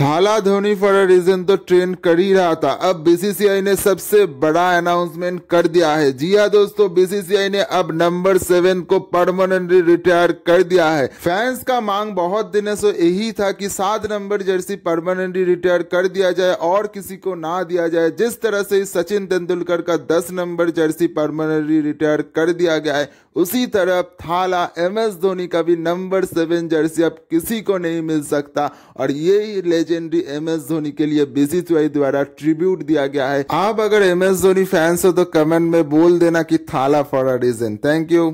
थाला Dhoni for a reason तो train कर ही रहा था अब बीसीसीआई ने सबसे बड़ा अनाउंसमेंट कर दिया है जी हाँ दोस्तों बीसीसीआई ने अब नंबर सेवन को परमानेंटली रिटायर कर दिया है फैंस का मांग बहुत दिनों से यही था कि सात नंबर जर्सी परमानेंटली रिटायर कर दिया जाए और किसी को ना दिया जाए जिस तरह से सचिन तेंदुलकर का दस नंबर जर्सी परमानेंटली रिटायर कर दिया गया है उसी तरह थाला एम एस धोनी का भी नंबर सेवन जर्सी अब किसी को नहीं मिल सकता और यही लेजेंडरी एम एस धोनी के लिए बीसी चुआई द्वारा ट्रिब्यूट दिया गया है आप अगर एम एस धोनी फैंस हो तो कमेंट में बोल देना की Thala for a reason thank you